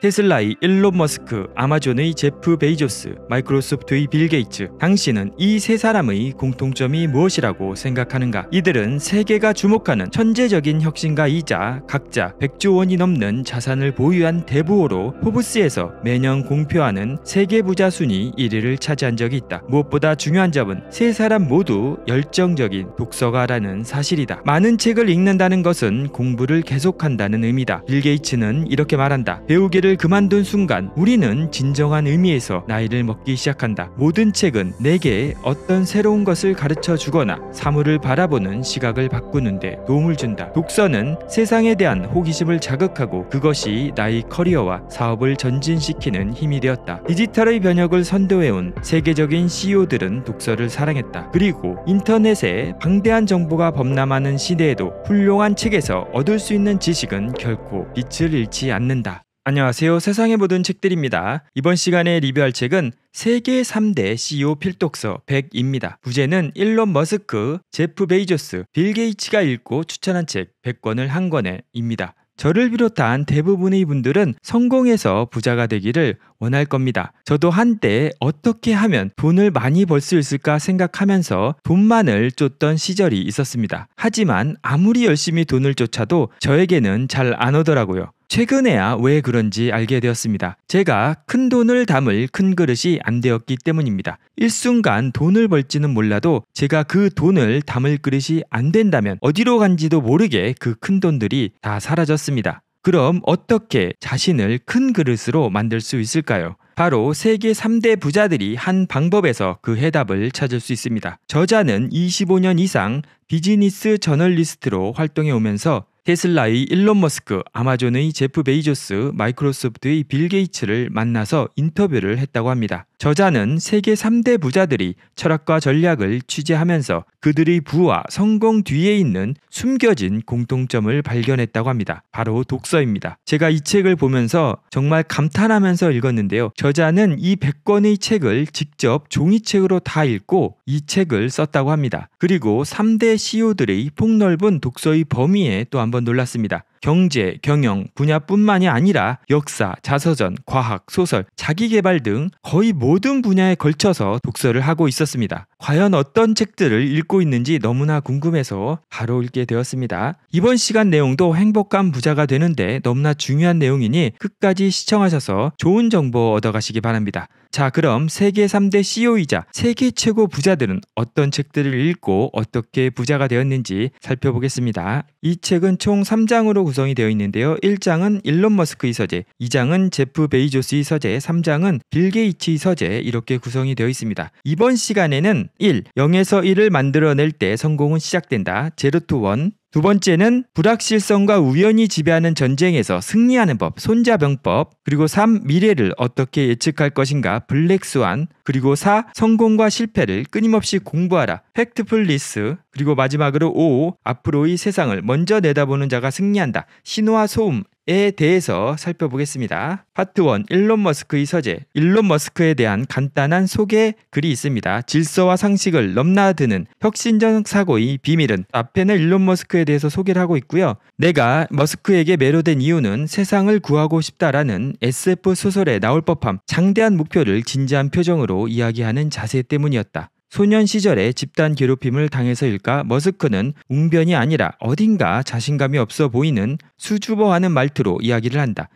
테슬라의 일론 머스크, 아마존의 제프 베이조스, 마이크로소프트의 빌 게이츠, 당신은 이 세 사람의 공통점이 무엇이라고 생각하는가? 이들은 세계가 주목하는 천재적인 혁신가이자 각자 100조 원이 넘는 자산을 보유한 대부호로 포브스에서 매년 공표하는 세계 부자 순위 1위를 차지한 적이 있다. 무엇보다 중요한 점은 세 사람 모두 열정적인 독서가라는 사실이다. 많은 책을 읽는다는 것은 공부를 계속한다는 의미다. 빌 게이츠는 이렇게 말한다. 배우기를 일을 그만둔 순간 우리는 진정한 의미에서 나이를 먹기 시작한다. 모든 책은 내게 어떤 새로운 것을 가르쳐 주거나 사물을 바라보는 시각을 바꾸는데 도움을 준다. 독서는 세상에 대한 호기심을 자극하고 그것이 나의 커리어와 사업을 전진시키는 힘이 되었다. 디지털의 변혁을 선도해온 세계적인 CEO들은 독서를 사랑했다. 그리고 인터넷에 방대한 정보가 범람하는 시대에도 훌륭한 책에서 얻을 수 있는 지식은 결코 빛을 잃지 않는다. 안녕하세요. 세상의 모든 책들입니다. 이번 시간에 리뷰할 책은 세계 3대 CEO 필독서 100입니다. 부제는 일론 머스크, 제프 베이조스, 빌 게이츠가 읽고 추천한 책 100권을 한 권에입니다. 저를 비롯한 대부분의 분들은 성공해서 부자가 되기를 원할 겁니다. 저도 한때 어떻게 하면 돈을 많이 벌 수 있을까 생각하면서 돈만을 쫓던 시절이 있었습니다. 하지만 아무리 열심히 돈을 쫓아도 저에게는 잘 안 오더라고요. 최근에야 왜 그런지 알게 되었습니다. 제가 큰 돈을 담을 큰 그릇이 안 되었기 때문입니다. 일순간 돈을 벌지는 몰라도 제가 그 돈을 담을 그릇이 안 된다면 어디로 간지도 모르게 그 큰 돈들이 다 사라졌습니다. 그럼 어떻게 자신을 큰 그릇으로 만들 수 있을까요? 바로 세계 3대 부자들이 한 방법에서 그 해답을 찾을 수 있습니다. 저자는 25년 이상 비즈니스 저널리스트로 활동해 오면서 테슬라의 일론 머스크, 아마존의 제프 베이조스, 마이크로소프트의 빌 게이츠를 만나서 인터뷰를 했다고 합니다. 저자는 세계 3대 부자들이 철학과 전략을 취재하면서 그들의 부와 성공 뒤에 있는 숨겨진 공통점을 발견했다고 합니다. 바로 독서입니다. 제가 이 책을 보면서 정말 감탄하면서 읽었는데요. 저자는 이 100권의 책을 직접 종이책으로 다 읽고 이 책을 썼다고 합니다. 그리고 3대 CEO들의 폭넓은 독서의 범위에 또 한번 건 놀랐습니다. 경제, 경영 분야뿐만이 아니라 역사, 자서전, 과학, 소설, 자기개발 등 거의 모든 분야에 걸쳐서 독서를 하고 있었습니다. 과연 어떤 책들을 읽고 있는지 너무나 궁금해서 바로 읽게 되었습니다. 이번 시간 내용도 행복감 부자가 되는데 너무나 중요한 내용이니 끝까지 시청하셔서 좋은 정보 얻어가시기 바랍니다. 자, 그럼 세계 3대 CEO이자 세계 최고 부자들은 어떤 책들을 읽고 어떻게 부자가 되었는지 살펴보겠습니다. 이 책은 총 3장으로 구성이 되어 있는데요. 1장은 일론 머스크의 서재, 2장은 제프 베이조스의 서재, 3장은 빌 게이츠의 서재 이렇게 구성이 되어 있습니다. 이번 시간에는 1. 0에서 1을 만들어낼 때 성공은 시작된다. 제로 투 원. 두 번째는 불확실성과 우연이 지배하는 전쟁에서 승리하는 법, 손자병법, 그리고 3. 미래를 어떻게 예측할 것인가, 블랙스완, 그리고 4. 성공과 실패를 끊임없이 공부하라, 팩트풀리스, 그리고 마지막으로 5. 앞으로의 세상을 먼저 내다보는 자가 승리한다, 신화 소음, 에 대해서 살펴보겠습니다. 파트 1 일론 머스크의 서재 일론 머스크에 대한 간단한 소개 글이 있습니다. 질서와 상식을 넘나드는 혁신적 사고의 비밀은 앞에는 일론 머스크에 대해서 소개를 하고 있고요. 내가 머스크에게 매료된 이유는 세상을 구하고 싶다라는 SF 소설에 나올 법함 장대한 목표를 진지한 표정으로 이야기하는 자세 때문이었다. 소년 시절에 집단 괴롭힘을 당해서일까 머스크는 웅변이 아니라 어딘가 자신감이 없어 보이는 수줍어하는 말투로 이야기를 한다.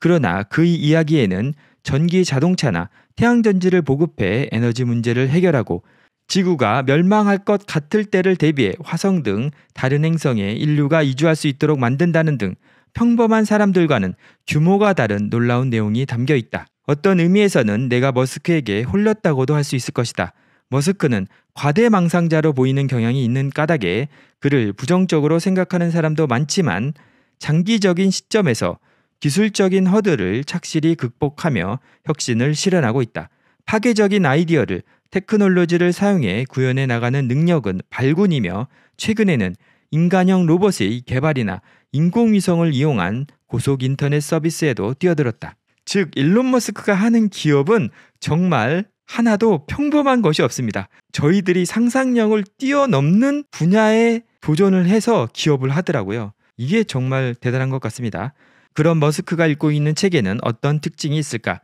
그러나 그의 이야기에는 전기 자동차나 태양전지를 보급해 에너지 문제를 해결하고 지구가 멸망할 것 같을 때를 대비해 화성 등 다른 행성에 인류가 이주할 수 있도록 만든다는 등 평범한 사람들과는 규모가 다른 놀라운 내용이 담겨 있다. 어떤 의미에서는 내가 머스크에게 홀렸다고도 할 수 있을 것이다. 머스크는 과대망상자로 보이는 경향이 있는 까닭에 그를 부정적으로 생각하는 사람도 많지만 장기적인 시점에서 기술적인 허들을 착실히 극복하며 혁신을 실현하고 있다. 파괴적인 아이디어를 테크놀로지를 사용해 구현해 나가는 능력은 발군이며 최근에는 인간형 로봇의 개발이나 인공위성을 이용한 고속 인터넷 서비스에도 뛰어들었다. 즉 일론 머스크가 하는 기업은 정말 하나도 평범한 것이 없습니다. 저희들이 상상력을 뛰어넘는 분야에 도전을 해서 기업을 하더라고요. 이게 정말 대단한 것 같습니다. 그런 머스크가 읽고 있는 책에는 어떤 특징이 있을까?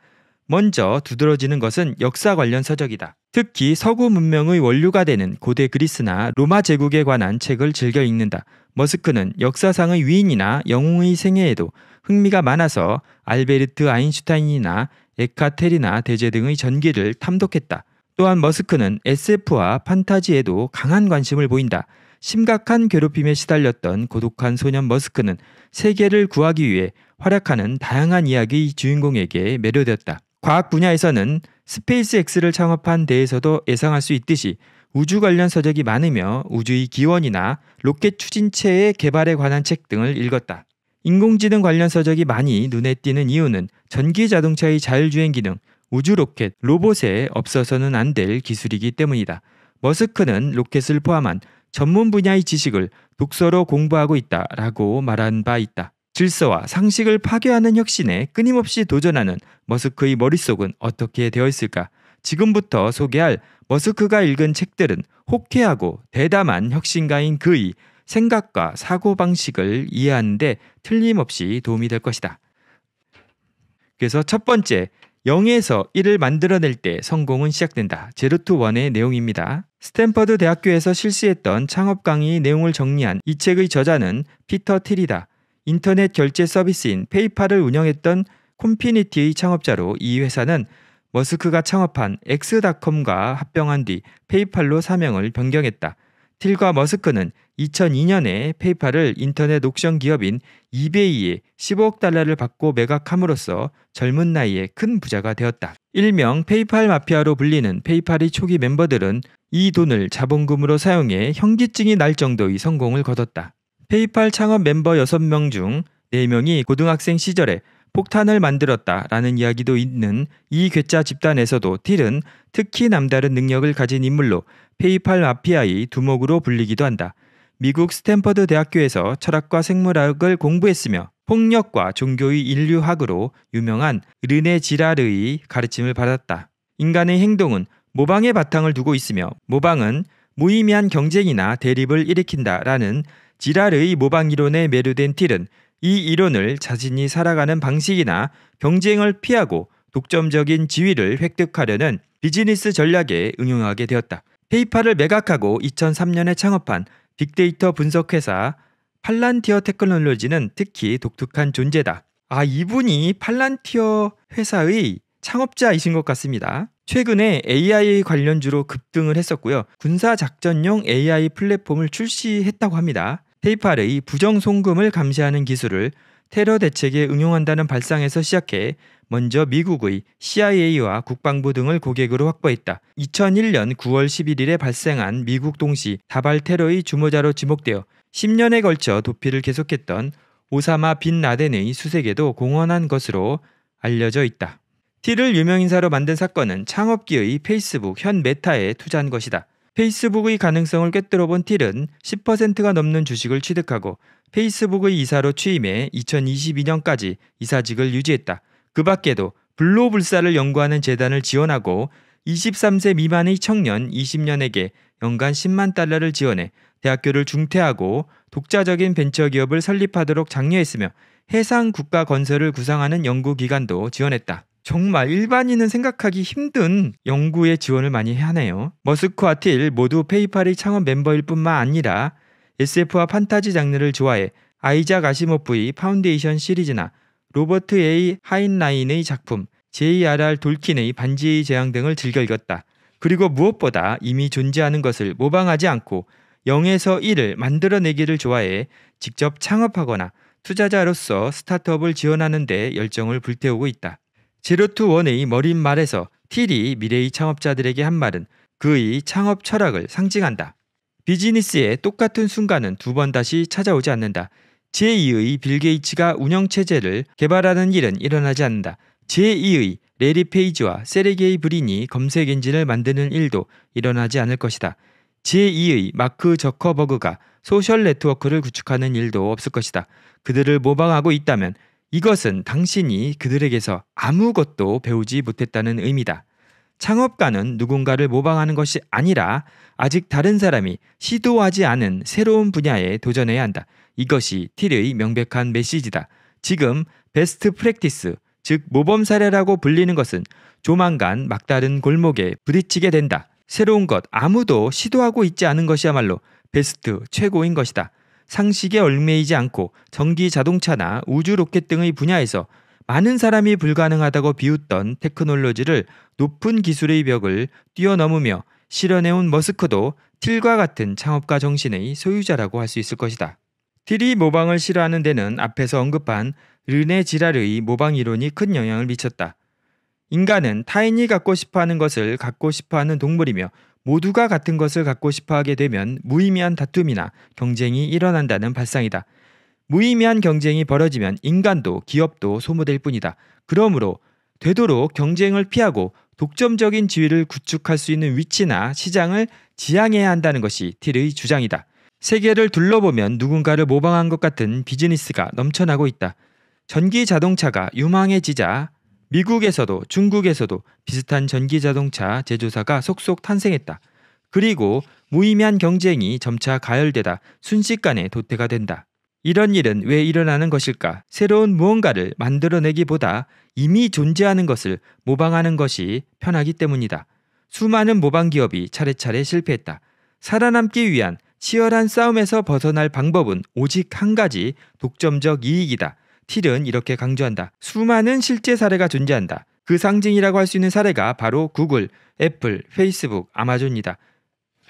먼저 두드러지는 것은 역사 관련 서적이다. 특히 서구 문명의 원류가 되는 고대 그리스나 로마 제국에 관한 책을 즐겨 읽는다. 머스크는 역사상의 위인이나 영웅의 생애에도 흥미가 많아서 알베르트 아인슈타인이나 에카테리나 대제 등의 전기를 탐독했다. 또한 머스크는 SF와 판타지에도 강한 관심을 보인다. 심각한 괴롭힘에 시달렸던 고독한 소년 머스크는 세계를 구하기 위해 활약하는 다양한 이야기 주인공에게 매료되었다. 과학 분야에서는 스페이스X를 창업한 데에서도 예상할 수 있듯이 우주 관련 서적이 많으며 우주의 기원이나 로켓 추진체의 개발에 관한 책 등을 읽었다. 인공지능 관련 서적이 많이 눈에 띄는 이유는 전기 자동차의 자율주행 기능, 우주 로켓, 로봇에 없어서는 안 될 기술이기 때문이다. 머스크는 로켓을 포함한 전문 분야의 지식을 독서로 공부하고 있다라고 말한 바 있다. 질서와 상식을 파괴하는 혁신에 끊임없이 도전하는 머스크의 머릿속은 어떻게 되어 있을까? 지금부터 소개할 머스크가 읽은 책들은 혹해하고 대담한 혁신가인 그의 생각과 사고방식을 이해하는데 틀림없이 도움이 될 것이다. 그래서 첫 번째, 0에서 1을 만들어낼 때 성공은 시작된다. 제로투원의 내용입니다. 스탠퍼드 대학교에서 실시했던 창업 강의 내용을 정리한 이 책의 저자는 피터 틸이다. 인터넷 결제 서비스인 페이팔을 운영했던 콤피니티의 창업자로 이 회사는 머스크가 창업한 엑스닷컴과 합병한 뒤 페이팔로 사명을 변경했다. 틸과 머스크는 2002년에 페이팔을 인터넷 옥션 기업인 이베이에 15억 달러를 받고 매각함으로써 젊은 나이에 큰 부자가 되었다. 일명 페이팔 마피아로 불리는 페이팔의 초기 멤버들은 이 돈을 자본금으로 사용해 현기증이 날 정도의 성공을 거뒀다. 페이팔 창업 멤버 6명 중 4명이 고등학생 시절에 폭탄을 만들었다라는 이야기도 있는 이 괴짜 집단에서도 틸은 특히 남다른 능력을 가진 인물로 페이팔 마피아의 두목으로 불리기도 한다. 미국 스탠퍼드 대학교에서 철학과 생물학을 공부했으며 폭력과 종교의 인류학으로 유명한 르네 지랄의 가르침을 받았다. 인간의 행동은 모방의 바탕을 두고 있으며 모방은 무의미한 경쟁이나 대립을 일으킨다라는 지랄의 모방 이론에 매료된 틸은 이 이론을 자신이 살아가는 방식이나 경쟁을 피하고 독점적인 지위를 획득하려는 비즈니스 전략에 응용하게 되었다. 페이팔을 매각하고 2003년에 창업한 빅데이터 분석회사 팔란티어 테크놀로지는 특히 독특한 존재다. 아, 이분이 팔란티어 회사의 창업자이신 것 같습니다. 최근에 AI 관련주로 급등을 했었고요. 군사작전용 AI 플랫폼을 출시했다고 합니다. 페이팔의 부정 송금을 감시하는 기술을 테러 대책에 응용한다는 발상에서 시작해 먼저 미국의 CIA와 국방부 등을 고객으로 확보했다. 2001년 9월 11일에 발생한 미국 동시 다발 테러의 주모자로 지목되어 10년에 걸쳐 도피를 계속했던 오사마 빈 라덴의 수색에도 공헌한 것으로 알려져 있다. 티를 유명인사로 만든 사건은 창업기의 페이스북 현 메타에 투자한 것이다. 페이스북의 가능성을 꿰뚫어 본 틸은 10%가 넘는 주식을 취득하고 페이스북의 이사로 취임해 2022년까지 이사직을 유지했다. 그 밖에도 블로불사를 연구하는 재단을 지원하고 23세 미만의 청년 20년에게 연간 10만 달러를 지원해 대학교를 중퇴하고 독자적인 벤처기업을 설립하도록 장려했으며 해상 국가 건설을 구상하는 연구기관도 지원했다. 정말 일반인은 생각하기 힘든 연구에 지원을 많이 하네요. 머스크 아틸 모두 페이팔의 창업 멤버일 뿐만 아니라 SF와 판타지 장르를 좋아해 아이작 아시모프의 파운데이션 시리즈나 로버트 A. 하인라인의 작품, J.R.R. 돌킨의 반지의 재앙 등을 즐겨 읽었다. 그리고 무엇보다 이미 존재하는 것을 모방하지 않고 0에서 1을 만들어내기를 좋아해 직접 창업하거나 투자자로서 스타트업을 지원하는 데 열정을 불태우고 있다. 제로투 원의 머릿말에서 티리 미래의 창업자들에게 한 말은 그의 창업 철학을 상징한다. 비즈니스의 똑같은 순간은 두 번 다시 찾아오지 않는다. 제2의 빌 게이츠가 운영체제를 개발하는 일은 일어나지 않는다. 제2의 레리 페이지와 세르게이 브린이 검색 엔진을 만드는 일도 일어나지 않을 것이다. 제2의 마크 저커버그가 소셜 네트워크를 구축하는 일도 없을 것이다. 그들을 모방하고 있다면 이것은 당신이 그들에게서 아무것도 배우지 못했다는 의미다. 창업가는 누군가를 모방하는 것이 아니라 아직 다른 사람이 시도하지 않은 새로운 분야에 도전해야 한다. 이것이 틸의 명백한 메시지다. 지금 베스트 프랙티스, 즉 모범 사례라고 불리는 것은 조만간 막다른 골목에 부딪히게 된다. 새로운 것 아무도 시도하고 있지 않은 것이야말로 베스트 최고인 것이다. 상식에 얽매이지 않고 전기 자동차나 우주 로켓 등의 분야에서 많은 사람이 불가능하다고 비웃던 테크놀로지를 높은 기술의 벽을 뛰어넘으며 실현해온 머스크도 틸과 같은 창업가 정신의 소유자라고 할 수 있을 것이다. 틸이 모방을 싫어하는 데는 앞에서 언급한 르네 지랄의 모방 이론이 큰 영향을 미쳤다. 인간은 타인이 갖고 싶어 하는 것을 갖고 싶어 하는 동물이며 모두가 같은 것을 갖고 싶어 하게 되면 무의미한 다툼이나 경쟁이 일어난다는 발상이다. 무의미한 경쟁이 벌어지면 인간도 기업도 소모될 뿐이다. 그러므로 되도록 경쟁을 피하고 독점적인 지위를 구축할 수 있는 위치나 시장을 지향해야 한다는 것이 틸의 주장이다. 세계를 둘러보면 누군가를 모방한 것 같은 비즈니스가 넘쳐나고 있다. 전기 자동차가 유망해지자 미국에서도 중국에서도 비슷한 전기 자동차 제조사가 속속 탄생했다. 그리고 무의미한 경쟁이 점차 가열되다 순식간에 도태가 된다. 이런 일은 왜 일어나는 것일까? 새로운 무언가를 만들어내기보다 이미 존재하는 것을 모방하는 것이 편하기 때문이다. 수많은 모방 기업이 차례차례 실패했다. 살아남기 위한 치열한 싸움에서 벗어날 방법은 오직 한 가지 독점적 이익이다. 틸은 이렇게 강조한다. 수많은 실제 사례가 존재한다. 그 상징이라고 할 수 있는 사례가 바로 구글, 애플, 페이스북, 아마존이다.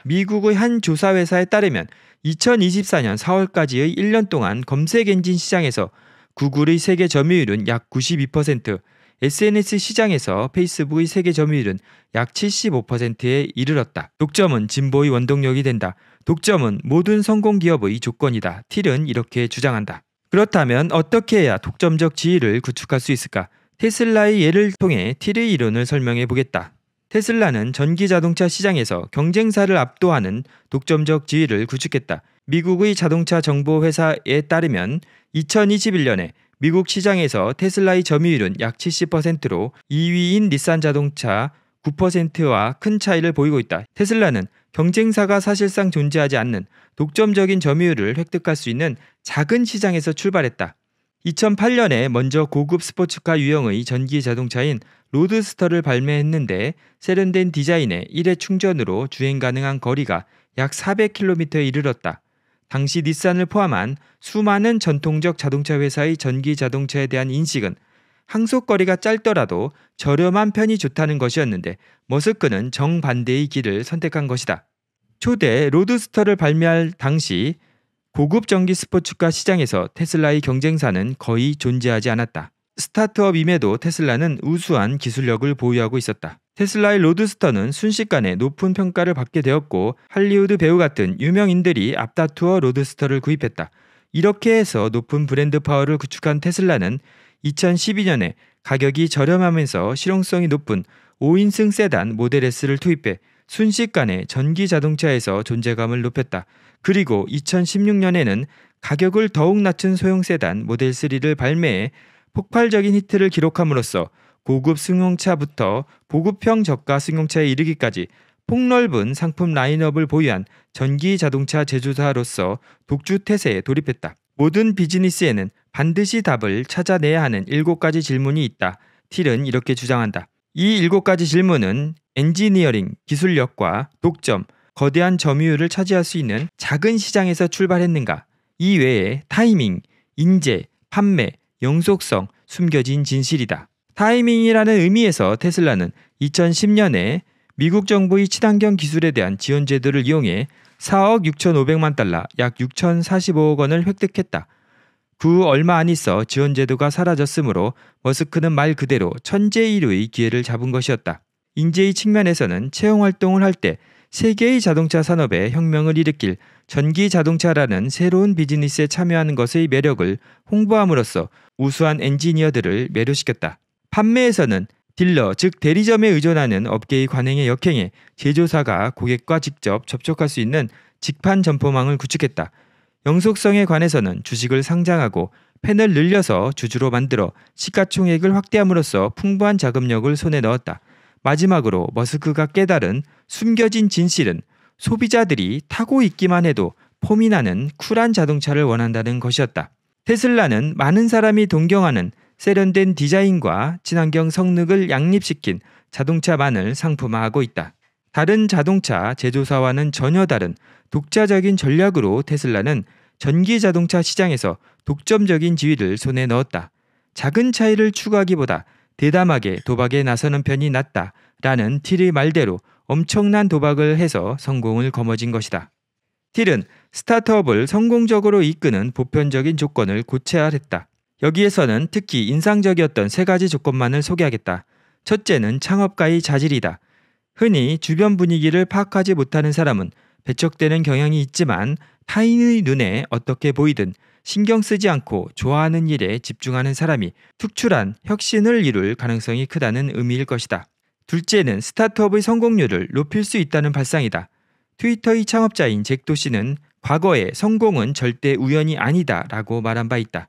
미국의 한 조사 회사에 따르면 2024년 4월까지의 1년 동안 검색 엔진 시장에서 구글의 세계 점유율은 약 92%, SNS 시장에서 페이스북의 세계 점유율은 약 75%에 이르렀다. 독점은 진보의 원동력이 된다. 독점은 모든 성공 기업의 조건이다. 틸은 이렇게 주장한다. 그렇다면 어떻게 해야 독점적 지위를 구축할 수 있을까? 테슬라의 예를 통해 티의 이론을 설명해 보겠다. 테슬라는 전기 자동차 시장에서 경쟁사를 압도하는 독점적 지위를 구축했다. 미국의 자동차 정보 회사에 따르면 2021년에 미국 시장에서 테슬라의 점유율은 약 70%로 2위인 닛산 자동차 9%와 큰 차이를 보이고 있다. 테슬라는 경쟁사가 사실상 존재하지 않는 독점적인 점유율을 획득할 수 있는 작은 시장에서 출발했다. 2008년에 먼저 고급 스포츠카 유형의 전기 자동차인 로드스터를 발매했는데 세련된 디자인에 1회 충전으로 주행 가능한 거리가 약 400km에 이르렀다. 당시 닛산을 포함한 수많은 전통적 자동차 회사의 전기 자동차에 대한 인식은 항속거리가 짧더라도 저렴한 편이 좋다는 것이었는데 머스크는 정반대의 길을 선택한 것이다. 초대 로드스터를 발매할 당시 고급 전기 스포츠카 시장에서 테슬라의 경쟁사는 거의 존재하지 않았다. 스타트업임에도 테슬라는 우수한 기술력을 보유하고 있었다. 테슬라의 로드스터는 순식간에 높은 평가를 받게 되었고 할리우드 배우 같은 유명인들이 앞다투어 로드스터를 구입했다. 이렇게 해서 높은 브랜드 파워를 구축한 테슬라는 2012년에 가격이 저렴하면서 실용성이 높은 5인승 세단 모델 S를 투입해 순식간에 전기 자동차에서 존재감을 높였다. 그리고 2016년에는 가격을 더욱 낮춘 소형 세단 모델 3를 발매해 폭발적인 히트를 기록함으로써 고급 승용차부터 보급형 저가 승용차에 이르기까지 폭넓은 상품 라인업을 보유한 전기 자동차 제조사로서 독주 태세에 돌입했다. 모든 비즈니스에는 반드시 답을 찾아내야 하는 7가지 질문이 있다. 틸은 이렇게 주장한다. 이 7가지 질문은 엔지니어링, 기술력과 독점, 거대한 점유율을 차지할 수 있는 작은 시장에서 출발했는가? 이 외에 타이밍, 인재, 판매, 영속성, 숨겨진 진실이다. 타이밍이라는 의미에서 테슬라는 2010년에 미국 정부의 친환경 기술에 대한 지원 제도를 이용해 4억 6,500만 달러, 약 6,045억 원을 획득했다. 그 얼마 안 있어 지원 제도가 사라졌으므로 머스크는 말 그대로 천재일의 기회를 잡은 것이었다. 인재의 측면에서는 채용 활동을 할때 세계의 자동차 산업에 혁명을 일으킬 전기 자동차라는 새로운 비즈니스에 참여하는 것의 매력을 홍보함으로써 우수한 엔지니어들을 매료시켰다. 판매에서는 딜러, 즉 대리점에 의존하는 업계의 관행에 역행해 제조사가 고객과 직접 접촉할 수 있는 직판 점포망을 구축했다. 영속성에 관해서는 주식을 상장하고 팬을 늘려서 주주로 만들어 시가총액을 확대함으로써 풍부한 자금력을 손에 넣었다. 마지막으로 머스크가 깨달은 숨겨진 진실은 소비자들이 타고 있기만 해도 폼이 나는 쿨한 자동차를 원한다는 것이었다. 테슬라는 많은 사람이 동경하는 세련된 디자인과 친환경 성능을 양립시킨 자동차만을 상품화하고 있다. 다른 자동차 제조사와는 전혀 다른 독자적인 전략으로 테슬라는 전기 자동차 시장에서 독점적인 지위를 손에 넣었다. 작은 차이를 추구하기보다 대담하게 도박에 나서는 편이 낫다 라는 틸의 말대로 엄청난 도박을 해서 성공을 거머쥔 것이다. 틸은 스타트업을 성공적으로 이끄는 보편적인 조건을 고체화했다. 여기에서는 특히 인상적이었던 세 가지 조건만을 소개하겠다. 첫째는 창업가의 자질이다. 흔히 주변 분위기를 파악하지 못하는 사람은 배척되는 경향이 있지만 타인의 눈에 어떻게 보이든 신경 쓰지 않고 좋아하는 일에 집중하는 사람이 특출한 혁신을 이룰 가능성이 크다는 의미일 것이다. 둘째는 스타트업의 성공률을 높일 수 있다는 발상이다. 트위터의 창업자인 잭도 씨는 과거의 성공은 절대 우연이 아니다 라고 말한 바 있다.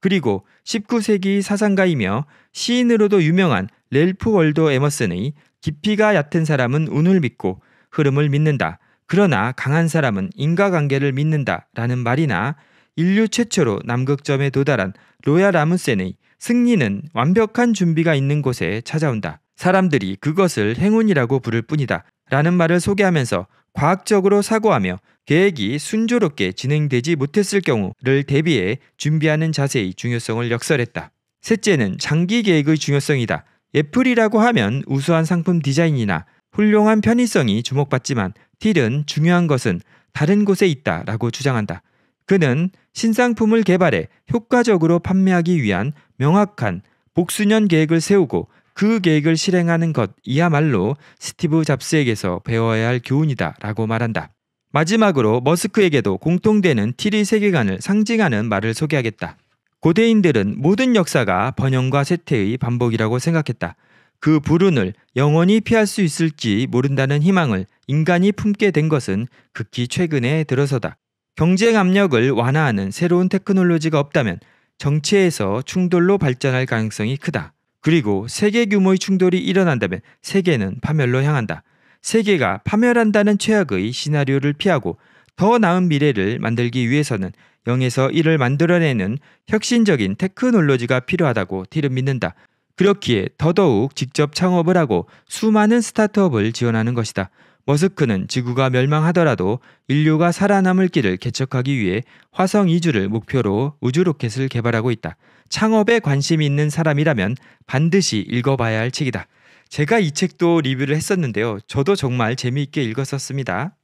그리고 19세기 사상가이며 시인으로도 유명한 렐프 월도 에머슨의 깊이가 얕은 사람은 운을 믿고 흐름을 믿는다. 그러나 강한 사람은 인과관계를 믿는다 라는 말이나 인류 최초로 남극점에 도달한 로야 라문센의 승리는 완벽한 준비가 있는 곳에 찾아온다. 사람들이 그것을 행운이라고 부를 뿐이다. 라는 말을 소개하면서 과학적으로 사고하며 계획이 순조롭게 진행되지 못했을 경우를 대비해 준비하는 자세의 중요성을 역설했다. 셋째는 장기 계획의 중요성이다. 애플이라고 하면 우수한 상품 디자인이나 훌륭한 편의성이 주목받지만 틸은 중요한 것은 다른 곳에 있다 라고 주장한다. 그는 신상품을 개발해 효과적으로 판매하기 위한 명확한 복수년 계획을 세우고 그 계획을 실행하는 것 이야말로 스티브 잡스에게서 배워야 할 교훈이다 라고 말한다. 마지막으로 머스크에게도 공통되는 티리 세계관을 상징하는 말을 소개하겠다. 고대인들은 모든 역사가 번영과 쇠퇴의 반복이라고 생각했다. 그 불운을 영원히 피할 수 있을지 모른다는 희망을 인간이 품게 된 것은 극히 최근에 들어서다. 경쟁 압력을 완화하는 새로운 테크놀로지가 없다면 정치에서 충돌로 발전할 가능성이 크다. 그리고 세계 규모의 충돌이 일어난다면 세계는 파멸로 향한다. 세계가 파멸한다는 최악의 시나리오를 피하고 더 나은 미래를 만들기 위해서는 0에서 1을 만들어내는 혁신적인 테크놀로지가 필요하다고 딜은 믿는다. 그렇기에 더더욱 직접 창업을 하고 수많은 스타트업을 지원하는 것이다. 머스크는 지구가 멸망하더라도 인류가 살아남을 길을 개척하기 위해 화성 이주를 목표로 우주 로켓을 개발하고 있다. 창업에 관심 있는 사람이라면 반드시 읽어봐야 할 책이다. 제가 이 책도 리뷰를 했었는데요. 저도 정말 재미있게 읽었었습니다.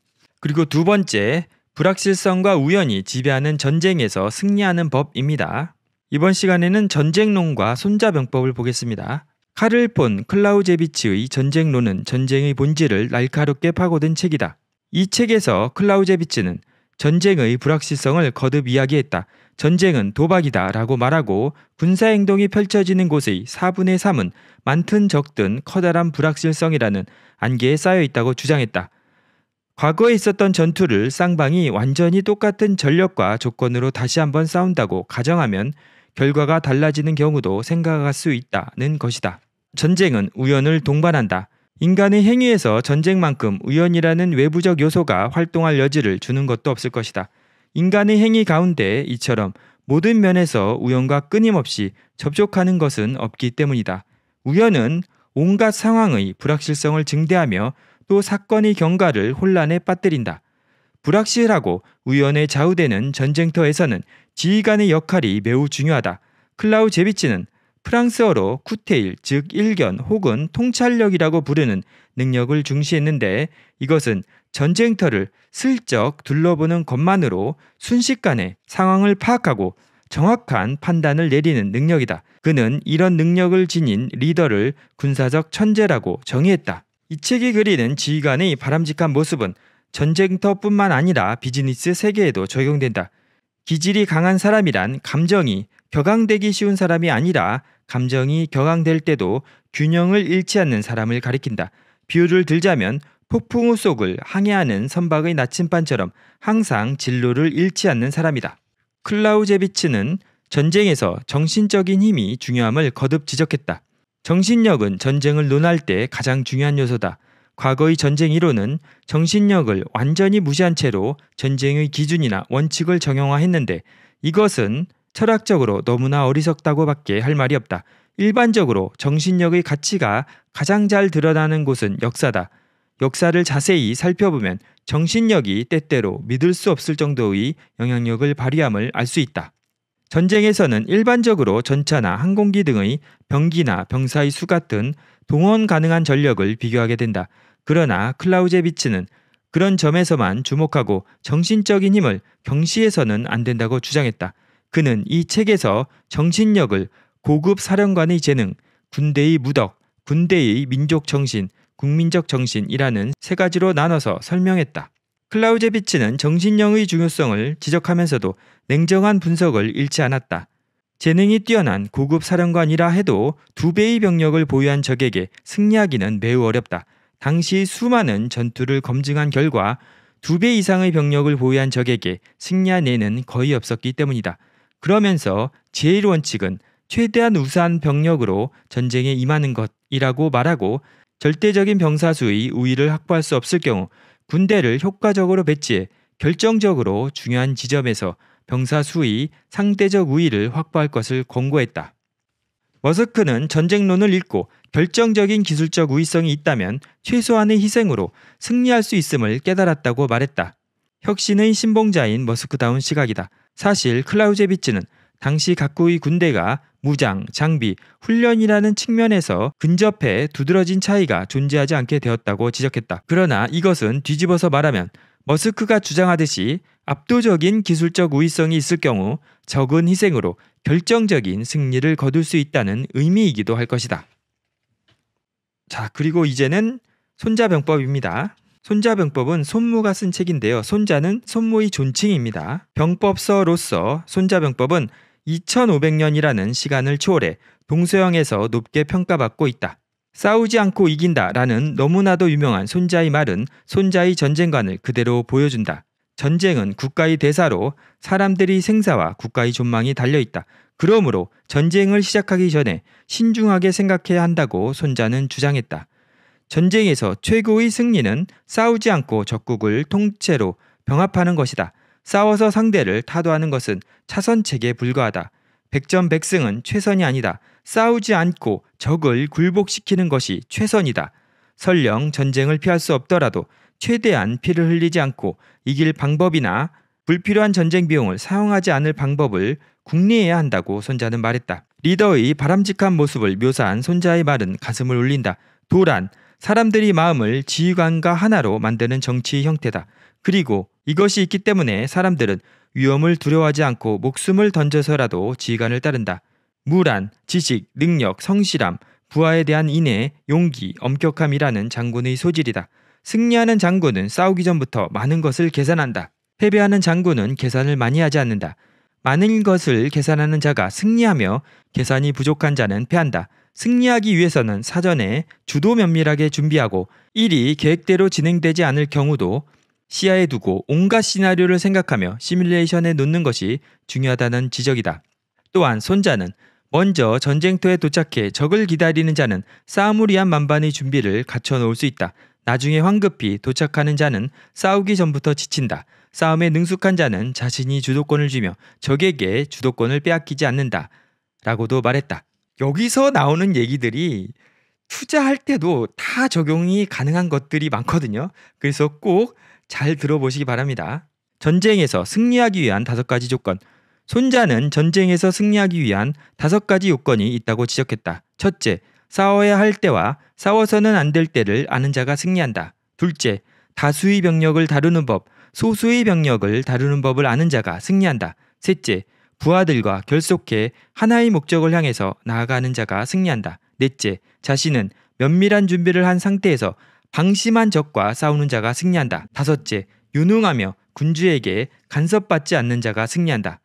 그리고 두 번째, 불확실성과 우연이 지배하는 전쟁에서 승리하는 법입니다. 이번 시간에는 전쟁론과 손자병법을 보겠습니다. 카를 본 클라우제비치의 전쟁론은 전쟁의 본질을 날카롭게 파고든 책이다. 이 책에서 클라우제비치는 전쟁의 불확실성을 거듭 이야기했다. 전쟁은 도박이다 라고 말하고 군사행동이 펼쳐지는 곳의 4분의 3은 많든 적든 커다란 불확실성이라는 안개에 쌓여 있다고 주장했다. 과거에 있었던 전투를 쌍방이 완전히 똑같은 전력과 조건으로 다시 한번 싸운다고 가정하면 결과가 달라지는 경우도 생각할 수 있다는 것이다. 전쟁은 우연을 동반한다. 인간의 행위에서 전쟁만큼 우연이라는 외부적 요소가 활동할 여지를 주는 것도 없을 것이다. 인간의 행위 가운데 이처럼 모든 면에서 우연과 끊임없이 접촉하는 것은 없기 때문이다. 우연은 온갖 상황의 불확실성을 증대하며 또 사건의 경과를 혼란에 빠뜨린다. 불확실하고 우연에 좌우되는 전쟁터에서는 지휘관의 역할이 매우 중요하다. 클라우 제비치는 프랑스어로 쿠테일, 즉 일견 혹은 통찰력이라고 부르는 능력을 중시했는데 이것은 전쟁터를 슬쩍 둘러보는 것만으로 순식간에 상황을 파악하고 정확한 판단을 내리는 능력이다. 그는 이런 능력을 지닌 리더를 군사적 천재라고 정의했다. 이 책이 그리는 지휘관의 바람직한 모습은 전쟁터뿐만 아니라 비즈니스 세계에도 적용된다. 기질이 강한 사람이란 감정이 격앙되기 쉬운 사람이 아니라 감정이 격앙될 때도 균형을 잃지 않는 사람을 가리킨다. 비유를 들자면 폭풍우 속을 항해하는 선박의 나침반처럼 항상 진로를 잃지 않는 사람이다. 클라우제비츠는 전쟁에서 정신적인 힘이 중요함을 거듭 지적했다. 정신력은 전쟁을 논할 때 가장 중요한 요소다. 과거의 전쟁 이론은 정신력을 완전히 무시한 채로 전쟁의 기준이나 원칙을 정형화했는데 이것은 철학적으로 너무나 어리석다고밖에 할 말이 없다. 일반적으로 정신력의 가치가 가장 잘 드러나는 곳은 역사다. 역사를 자세히 살펴보면 정신력이 때때로 믿을 수 없을 정도의 영향력을 발휘함을 알 수 있다. 전쟁에서는 일반적으로 전차나 항공기 등의 병기나 병사의 수 같은 동원 가능한 전력을 비교하게 된다. 그러나 클라우제비츠는 그런 점에서만 주목하고 정신적인 힘을 경시해서는 안 된다고 주장했다. 그는 이 책에서 정신력을 고급 사령관의 재능, 군대의 무덕, 군대의 민족 정신, 국민적 정신이라는 세 가지로 나눠서 설명했다. 클라우제비치는 정신력의 중요성을 지적하면서도 냉정한 분석을 잃지 않았다. 재능이 뛰어난 고급 사령관이라 해도 두 배의 병력을 보유한 적에게 승리하기는 매우 어렵다. 당시 수많은 전투를 검증한 결과 두 배 이상의 병력을 보유한 적에게 승리한 애는 거의 없었기 때문이다. 그러면서 제1원칙은 최대한 우수한 병력으로 전쟁에 임하는 것이라고 말하고 절대적인 병사수의 우위를 확보할 수 없을 경우 군대를 효과적으로 배치해 결정적으로 중요한 지점에서 병사 수위, 상대적 우위를 확보할 것을 권고했다. 머스크는 전쟁론을 읽고 결정적인 기술적 우위성이 있다면 최소한의 희생으로 승리할 수 있음을 깨달았다고 말했다. 혁신의 신봉자인 머스크다운 시각이다. 사실 클라우제비치는 당시 각국의 군대가 무장, 장비, 훈련이라는 측면에서 근접해 두드러진 차이가 존재하지 않게 되었다고 지적했다. 그러나 이것은 뒤집어서 말하면 머스크가 주장하듯이 압도적인 기술적 우위성이 있을 경우 적은 희생으로 결정적인 승리를 거둘 수 있다는 의미이기도 할 것이다. 자, 그리고 이제는 손자병법입니다. 손자병법은 손무가 쓴 책인데요. 손자는 손무의 존칭입니다. 병법서로서 손자병법은 2500년이라는 시간을 초월해 동서양에서 높게 평가받고 있다. 싸우지 않고 이긴다라는 너무나도 유명한 손자의 말은 손자의 전쟁관을 그대로 보여준다. 전쟁은 국가의 대사로 사람들이 생사와 국가의 존망이 달려 있다. 그러므로 전쟁을 시작하기 전에 신중하게 생각해야 한다고 손자는 주장했다. 전쟁에서 최고의 승리는 싸우지 않고 적국을 통째로 병합하는 것이다. 싸워서 상대를 타도하는 것은 차선책에 불과하다. 백전백승은 최선이 아니다. 싸우지 않고 적을 굴복시키는 것이 최선이다. 설령 전쟁을 피할 수 없더라도 최대한 피를 흘리지 않고 이길 방법이나 불필요한 전쟁 비용을 사용하지 않을 방법을 국리해야 한다고 손자는 말했다. 리더의 바람직한 모습을 묘사한 손자의 말은 가슴을 울린다. 도란, 사람들이 마음을 지휘관과 하나로 만드는 정치 형태다. 그리고 이것이 있기 때문에 사람들은 위험을 두려워하지 않고 목숨을 던져서라도 지휘관을 따른다. 무란, 지식, 능력, 성실함, 부하에 대한 인해 용기, 엄격함이라는 장군의 소질이다. 승리하는 장군은 싸우기 전부터 많은 것을 계산한다. 패배하는 장군은 계산을 많이 하지 않는다. 많은 것을 계산하는 자가 승리하며 계산이 부족한 자는 패한다. 승리하기 위해서는 사전에 주도 면밀하게 준비하고 일이 계획대로 진행되지 않을 경우도 시야에 두고 온갖 시나리오를 생각하며 시뮬레이션에 놓는 것이 중요하다는 지적이다. 또한 손자는 먼저 전쟁터에 도착해 적을 기다리는 자는 싸움을 위한 만반의 준비를 갖춰 놓을 수 있다. 나중에 황급히 도착하는 자는 싸우기 전부터 지친다. 싸움에 능숙한 자는 자신이 주도권을 쥐며 적에게 주도권을 빼앗기지 않는다. 라고도 말했다. 여기서 나오는 얘기들이 투자할 때도 다 적용이 가능한 것들이 많거든요. 그래서 꼭 잘 들어보시기 바랍니다. 전쟁에서 승리하기 위한 다섯 가지 조건. 손자는 전쟁에서 승리하기 위한 다섯 가지 요건이 있다고 지적했다. 첫째, 싸워야 할 때와 싸워서는 안 될 때를 아는 자가 승리한다. 둘째, 다수의 병력을 다루는 법, 소수의 병력을 다루는 법을 아는 자가 승리한다. 셋째, 부하들과 결속해 하나의 목적을 향해서 나아가는 자가 승리한다. 넷째, 자신은 면밀한 준비를 한 상태에서 방심한 적과 싸우는 자가 승리한다. 다섯째, 유능하며 군주에게 간섭받지 않는 자가 승리한다.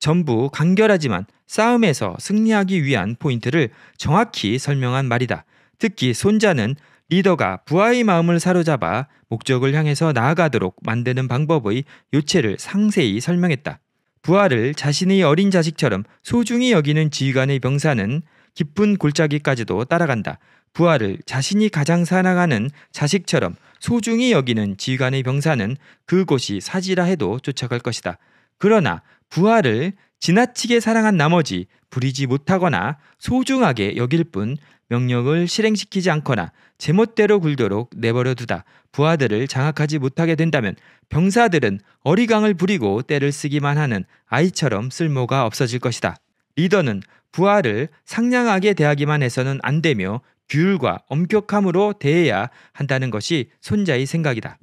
전부 간결하지만 싸움에서 승리하기 위한 포인트를 정확히 설명한 말이다. 특히 손자는 리더가 부하의 마음을 사로잡아 목적을 향해서 나아가도록 만드는 방법의 요체를 상세히 설명했다. 부하를 자신의 어린 자식처럼 소중히 여기는 지휘관의 병사는 깊은 골짜기까지도 따라간다. 부하를 자신이 가장 사랑하는 자식처럼 소중히 여기는 지휘관의 병사는 그곳이 사지라 해도 쫓아갈 것이다. 그러나 부하를 지나치게 사랑한 나머지 부리지 못하거나 소중하게 여길 뿐 명령을 실행시키지 않거나 제멋대로 굴도록 내버려 두다 부하들을 장악하지 못하게 된다면 병사들은 어리광을 부리고 때를 쓰기만 하는 아이처럼 쓸모가 없어질 것이다. 리더는 부하를 상냥하게 대하기만 해서는 안 되며 규율과 엄격함으로 대해야 한다는 것이 손자의 생각이다.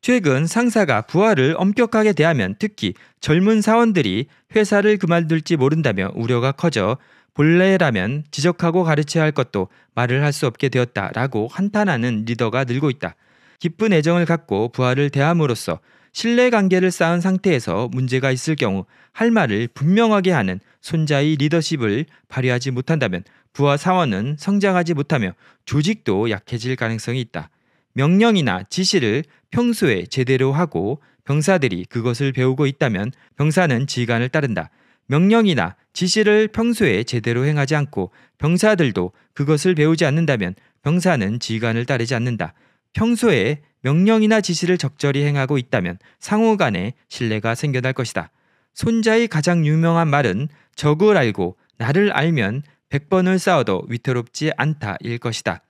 최근 상사가 부하를 엄격하게 대하면 특히 젊은 사원들이 회사를 그만둘지 모른다며 우려가 커져 본래라면 지적하고 가르쳐야 할 것도 말을 할 수 없게 되었다라고 한탄하는 리더가 늘고 있다. 깊은 애정을 갖고 부하를 대함으로써 신뢰 관계를 쌓은 상태에서 문제가 있을 경우 할 말을 분명하게 하는 손자의 리더십을 발휘하지 못한다면 부하 사원은 성장하지 못하며 조직도 약해질 가능성이 있다. 명령이나 지시를 평소에 제대로 하고 병사들이 그것을 배우고 있다면 병사는 지휘관을 따른다. 명령이나 지시를 평소에 제대로 행하지 않고 병사들도 그것을 배우지 않는다면 병사는 지휘관을 따르지 않는다. 평소에 명령이나 지시를 적절히 행하고 있다면 상호 간에 신뢰가 생겨날 것이다. 손자의 가장 유명한 말은 적을 알고 나를 알면 백번을 싸워도 위태롭지 않다일 것이다.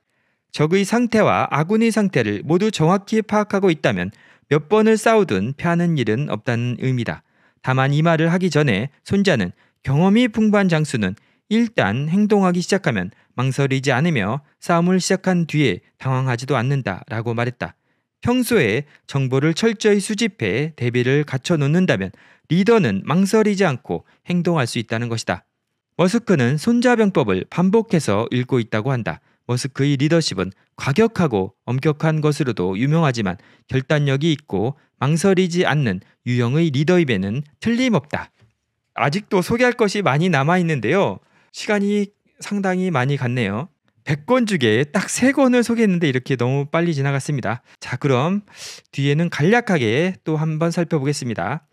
적의 상태와 아군의 상태를 모두 정확히 파악하고 있다면 몇 번을 싸우든 패하는 일은 없다는 의미다. 다만 이 말을 하기 전에 손자는 경험이 풍부한 장수는 일단 행동하기 시작하면 망설이지 않으며 싸움을 시작한 뒤에 당황하지도 않는다 라고 말했다. 평소에 정보를 철저히 수집해 대비를 갖춰 놓는다면 리더는 망설이지 않고 행동할 수 있다는 것이다. 머스크는 손자병법을 반복해서 읽고 있다고 한다. 머스크의 리더십은 과격하고 엄격한 것으로도 유명하지만 결단력이 있고 망설이지 않는 유형의 리더입에는 틀림없다. 아직도 소개할 것이 많이 남아 있는데요. 시간이 상당히 많이 갔네요. 100권 중에 딱 3권을 소개했는데 이렇게 너무 빨리 지나갔습니다. 자, 그럼 뒤에는 간략하게 또 한번 살펴보겠습니다.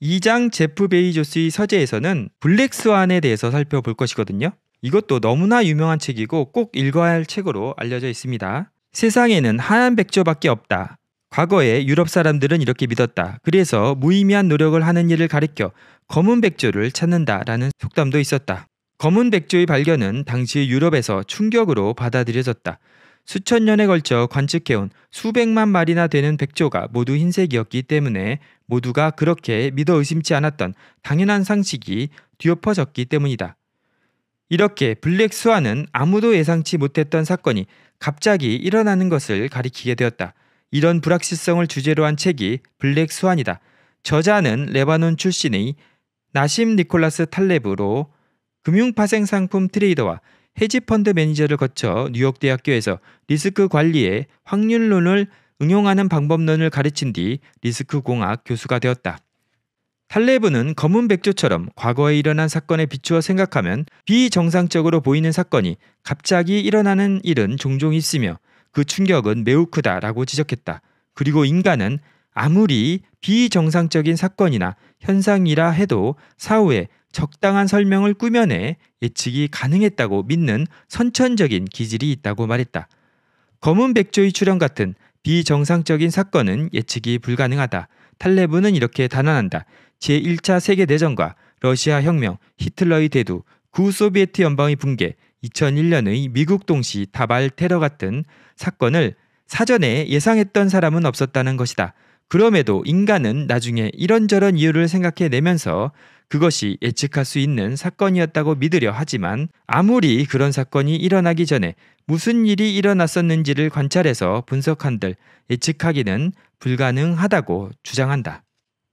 2장 제프 베이조스의 서재에서는 블랙스완에 대해서 살펴볼 것이거든요. 이것도 너무나 유명한 책이고 꼭 읽어야 할 책으로 알려져 있습니다. 세상에는 하얀 백조밖에 없다. 과거에 유럽 사람들은 이렇게 믿었다. 그래서 무의미한 노력을 하는 일을 가리켜 검은 백조를 찾는다라는 속담도 있었다. 검은 백조의 발견은 당시 유럽에서 충격으로 받아들여졌다. 수천 년에 걸쳐 관측해온 수백만 마리나 되는 백조가 모두 흰색이었기 때문에 모두가 그렇게 믿어 의심치 않았던 당연한 상식이 뒤엎어졌기 때문이다. 이렇게 블랙스완은 아무도 예상치 못했던 사건이 갑자기 일어나는 것을 가리키게 되었다. 이런 불확실성을 주제로 한 책이 블랙스완이다. 저자는 레바논 출신의 나심 니콜라스 탈레브로 금융파생 상품 트레이더와 헤지펀드 매니저를 거쳐 뉴욕대학교에서 리스크 관리에 확률론을 응용하는 방법론을 가르친 뒤 리스크 공학 교수가 되었다. 탈레브는 검은 백조처럼 과거에 일어난 사건에 비추어 생각하면 비정상적으로 보이는 사건이 갑자기 일어나는 일은 종종 있으며 그 충격은 매우 크다라고 지적했다. 그리고 인간은 아무리 비정상적인 사건이나 현상이라 해도 사후에 적당한 설명을 꾸며내 예측이 가능했다고 믿는 선천적인 기질이 있다고 말했다. 검은 백조의 출현 같은 비정상적인 사건은 예측이 불가능하다. 탈레브는 이렇게 단언한다. 제1차 세계대전과 러시아 혁명, 히틀러의 대두, 구소비에트 연방의 붕괴, 2001년의 미국 동시 다발 테러 같은 사건을 사전에 예상했던 사람은 없었다는 것이다. 그럼에도 인간은 나중에 이런저런 이유를 생각해내면서 그것이 예측할 수 있는 사건이었다고 믿으려 하지만 아무리 그런 사건이 일어나기 전에 무슨 일이 일어났었는지를 관찰해서 분석한들 예측하기는 불가능하다고 주장한다.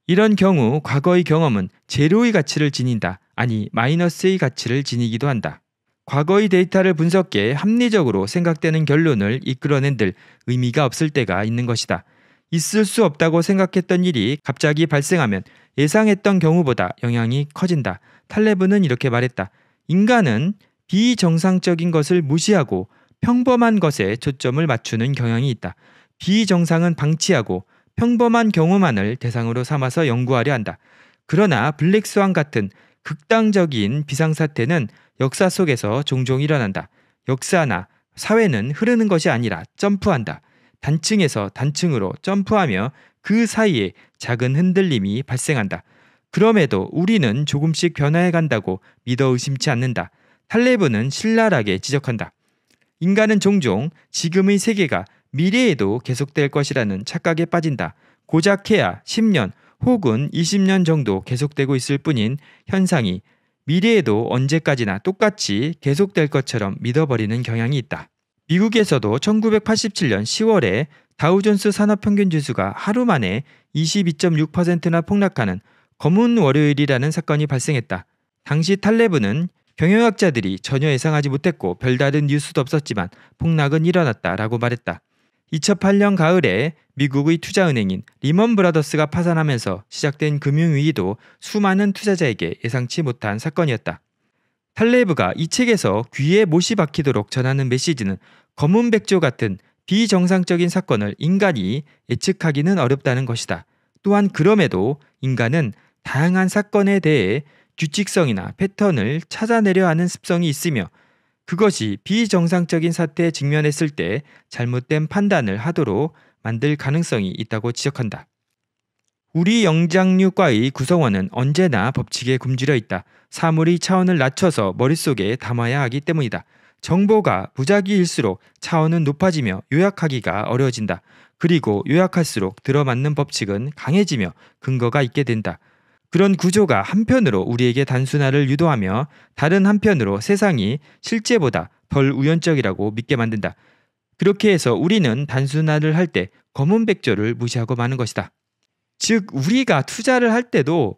이런 경우 과거의 경험은 제로의 가치를 지닌다. 아니 마이너스의 가치를 지니기도 한다. 과거의 데이터를 분석해 합리적으로 생각되는 결론을 이끌어낸 들 의미가 없을 때가 있는 것이다. 있을 수 없다고 생각했던 일이 갑자기 발생하면 예상했던 경우보다 영향이 커진다. 탈레브는 이렇게 말했다. 인간은 비정상적인 것을 무시하고 평범한 것에 초점을 맞추는 경향이 있다. 비정상은 방치하고 평범한 경우만을 대상으로 삼아서 연구하려 한다. 그러나 블랙스완 같은 극단적인 비상사태는 역사 속에서 종종 일어난다. 역사나 사회는 흐르는 것이 아니라 점프한다. 단층에서 단층으로 점프하며 그 사이에 작은 흔들림이 발생한다. 그럼에도 우리는 조금씩 변화해 간다고 믿어 의심치 않는다. 탈레브는 신랄하게 지적한다. 인간은 종종 지금의 세계가 미래에도 계속될 것이라는 착각에 빠진다. 고작 해야 10년 혹은 20년 정도 계속되고 있을 뿐인 현상이 미래에도 언제까지나 똑같이 계속될 것처럼 믿어버리는 경향이 있다. 미국에서도 1987년 10월에 다우존스 산업평균 지수가 하루 만에 22.6%나 폭락하는 검은 월요일이라는 사건이 발생했다. 당시 탈레브는 경영학자들이 전혀 예상하지 못했고 별다른 뉴스도 없었지만 폭락은 일어났다라고 말했다. 2008년 가을에 미국의 투자은행인 리먼 브라더스가 파산하면서 시작된 금융위기도 수많은 투자자에게 예상치 못한 사건이었다. 탈레브가 이 책에서 귀에 못이 박히도록 전하는 메시지는 검은 백조 같은 비정상적인 사건을 인간이 예측하기는 어렵다는 것이다. 또한 그럼에도 인간은 다양한 사건에 대해 규칙성이나 패턴을 찾아내려 하는 습성이 있으며 그것이 비정상적인 사태에 직면했을 때 잘못된 판단을 하도록 만들 가능성이 있다고 지적한다. 우리 영장류과의 구성원은 언제나 법칙에 굶주려 있다. 사물이 차원을 낮춰서 머릿속에 담아야 하기 때문이다. 정보가 무작위일수록 차원은 높아지며 요약하기가 어려워진다. 그리고 요약할수록 들어맞는 법칙은 강해지며 근거가 있게 된다. 그런 구조가 한편으로 우리에게 단순화를 유도하며 다른 한편으로 세상이 실제보다 덜 우연적이라고 믿게 만든다. 그렇게 해서 우리는 단순화를 할 때 검은 백조를 무시하고 마는 것이다. 즉 우리가 투자를 할 때도